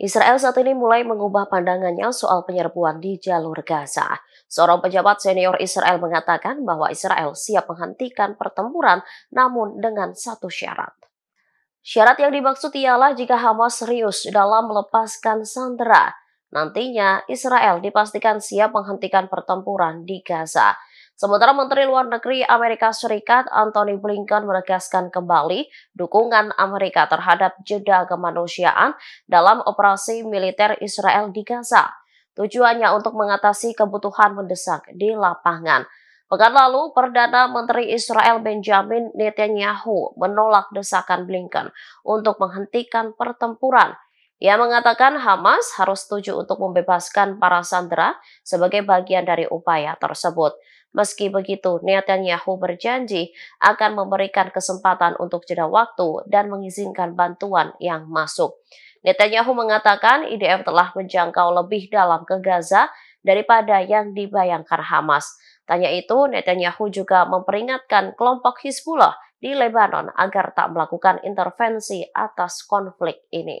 Israel saat ini mulai mengubah pandangannya soal penyerbuan di jalur Gaza. Seorang pejabat senior Israel mengatakan bahwa Israel siap menghentikan pertempuran namun dengan satu syarat. Syarat yang dimaksud ialah jika Hamas serius dalam melepaskan sandera. Nantinya Israel dipastikan siap menghentikan pertempuran di Gaza. Sementara Menteri Luar Negeri Amerika Serikat Antony Blinken menegaskan kembali dukungan Amerika terhadap jeda kemanusiaan dalam operasi militer Israel di Gaza. Tujuannya untuk mengatasi kebutuhan mendesak di lapangan. Pekan lalu, Perdana Menteri Israel Benjamin Netanyahu menolak desakan Blinken untuk menghentikan pertempuran ia mengatakan Hamas harus setuju untuk membebaskan para sandera sebagai bagian dari upaya tersebut. Meski begitu, Netanyahu berjanji akan memberikan kesempatan untuk jeda waktu dan mengizinkan bantuan yang masuk. Netanyahu mengatakan IDF telah menjangkau lebih dalam ke Gaza daripada yang dibayangkan Hamas. Tanya itu, Netanyahu juga memperingatkan kelompok Hizbullah di Lebanon agar tak melakukan intervensi atas konflik ini.